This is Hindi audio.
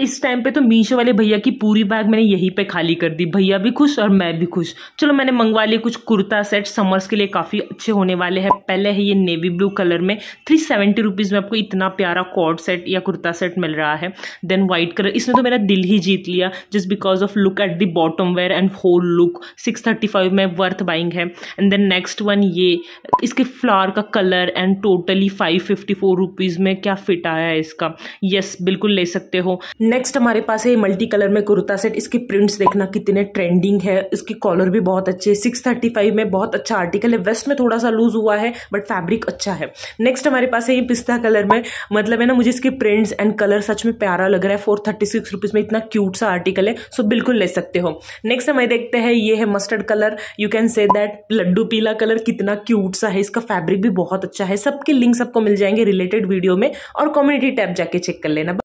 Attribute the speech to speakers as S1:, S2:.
S1: इस टाइम पे तो मीशो वाले भैया की पूरी बैग मैंने यहीं पे खाली कर दी भैया भी खुश और मैं भी खुश चलो मैंने मंगवा लिए कुछ कुर्ता सेट समर्स के लिए काफ़ी अच्छे होने वाले हैं पहले है ये नेवी ब्लू कलर में थ्री सेवेंटी रुपीज़ में आपको इतना प्यारा कॉर्ड सेट या कुर्ता सेट मिल रहा है देन वाइट कलर इसमें तो मेरा दिल ही जीत लिया just because of look at the bottom wear and whole look six thirty five में वर्थ बाइंग है एंड देन नेक्स्ट वन ये इसके फ्लावर का colour and totally five fifty four rupees में क्या फिट आया है इसका यस बिल्कुल ले सकते हो नेक्स्ट हमारे पास है मल्टी कलर में कुर्ता सेट इसकी प्रिंट्स देखना कितने ट्रेंडिंग है इसकी कॉलर भी बहुत अच्छी है सिक्स थर्टी फाइव में बहुत अच्छा आर्टिकल है वेस्ट में थोड़ा सा लूज हुआ है बट फैब्रिक अच्छा है नेक्स्ट हमारे पास है ये पिस्ता कलर में मतलब है ना मुझे इसके प्रिंट्स एंड कलर सच में प्यारा लग रहा है फोर थर्टी सिक्स रुपीज़ में इतना क्यूट सा आर्टिकल है सो बिल्कुल ले सकते हो नेक्स्ट हमें देखते हैं ये है mustard colour you can say that laddoo पीला कलर कितना क्यूट सा है इसका फैब्रिक भी बहुत अच्छा है सबके लिंक्स आपको मिल जाएंगे रिलेटेड वीडियो में और कम्युनिटी टैब जाके चेक कर लेना